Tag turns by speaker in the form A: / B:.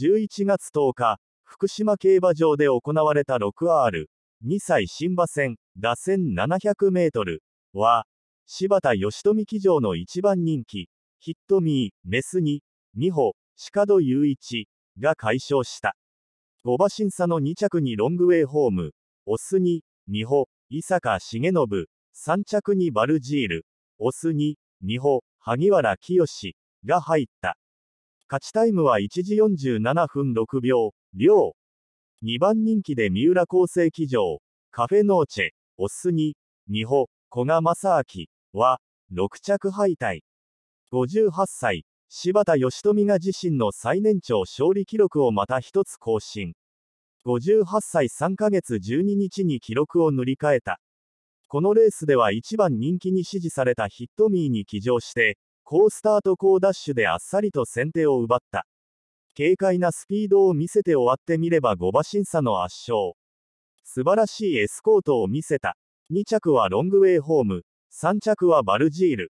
A: 11月10日、福島競馬場で行われた 6R、2歳新馬戦、打線700メートルは、柴田義富騎乗の一番人気、ヒットミー、メスに、美穂、鹿戸雄一が解消した。5馬審査の2着にロングウェイホーム、オスに、美穂、伊坂重信、3着にバルジール、オスに、美穂、萩原清が入った。勝ちタイムは1時47分6秒、両。2番人気で三浦厚生騎乗、カフェノーチェ、オスに、ニホ、古賀正明は、6着敗退。58歳、柴田義富が自身の最年長勝利記録をまた一つ更新。58歳3ヶ月12日に記録を塗り替えた。このレースでは1番人気に支持されたヒットミーに騎乗して、高スタート高ダッシュであっさりと先手を奪った。軽快なスピードを見せて終わってみれば5馬審査の圧勝。素晴らしいエスコートを見せた。2着はロングウェイホーム、3着はバルジール、